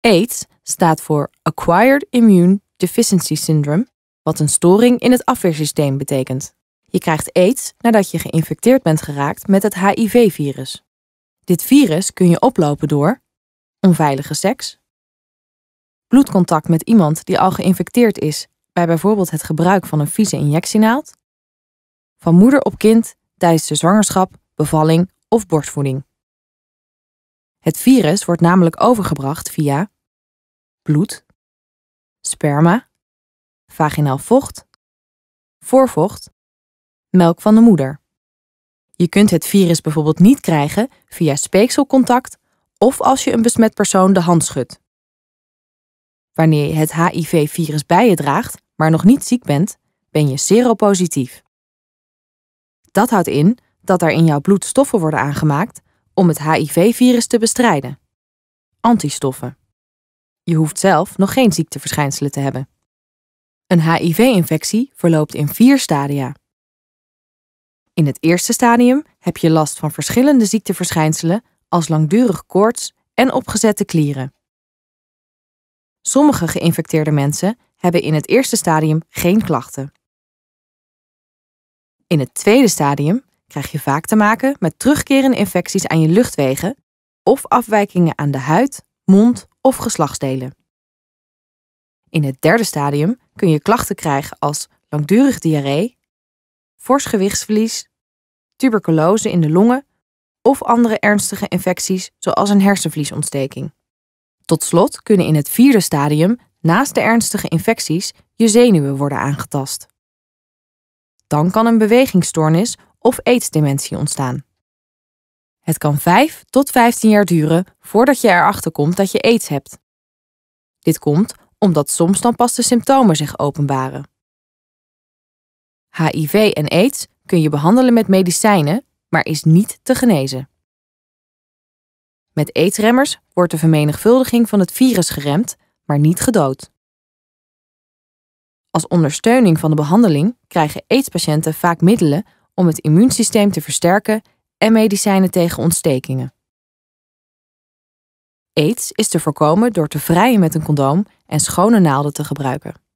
AIDS staat voor Acquired Immune Deficiency Syndrome, wat een storing in het afweersysteem betekent. Je krijgt AIDS nadat je geïnfecteerd bent geraakt met het HIV-virus. Dit virus kun je oplopen door onveilige seks, bloedcontact met iemand die al geïnfecteerd is bij bijvoorbeeld het gebruik van een vieze injectienaald, van moeder op kind tijdens de zwangerschap, bevalling of borstvoeding. Het virus wordt namelijk overgebracht via bloed, sperma, vaginaal vocht, voorvocht, melk van de moeder. Je kunt het virus bijvoorbeeld niet krijgen via speekselcontact of als je een besmet persoon de hand schudt. Wanneer je het HIV-virus bij je draagt, maar nog niet ziek bent, ben je seropositief. Dat houdt in dat er in jouw bloed stoffen worden aangemaakt om het HIV-virus te bestrijden. Antistoffen. Je hoeft zelf nog geen ziekteverschijnselen te hebben. Een HIV-infectie verloopt in vier stadia. In het eerste stadium heb je last van verschillende ziekteverschijnselen als langdurig koorts en opgezette klieren. Sommige geïnfecteerde mensen hebben in het eerste stadium geen klachten. In het tweede stadium krijg je vaak te maken met terugkerende infecties aan je luchtwegen of afwijkingen aan de huid, mond of geslachtsdelen. In het derde stadium kun je klachten krijgen als langdurig diarree, fors gewichtsverlies, tuberculose in de longen of andere ernstige infecties zoals een hersenvliesontsteking. Tot slot kunnen in het vierde stadium, naast de ernstige infecties, je zenuwen worden aangetast. Dan kan een bewegingsstoornis of eetdementie ontstaan. Het kan 5 tot 15 jaar duren voordat je erachter komt dat je aids hebt. Dit komt omdat soms dan pas de symptomen zich openbaren. HIV en aids kun je behandelen met medicijnen, maar is niet te genezen. Met eetremmers wordt de vermenigvuldiging van het virus geremd, maar niet gedood. Als ondersteuning van de behandeling krijgen aidspatiënten vaak middelen om het immuunsysteem te versterken en medicijnen tegen ontstekingen. AIDS is te voorkomen door te vrijen met een condoom en schone naalden te gebruiken.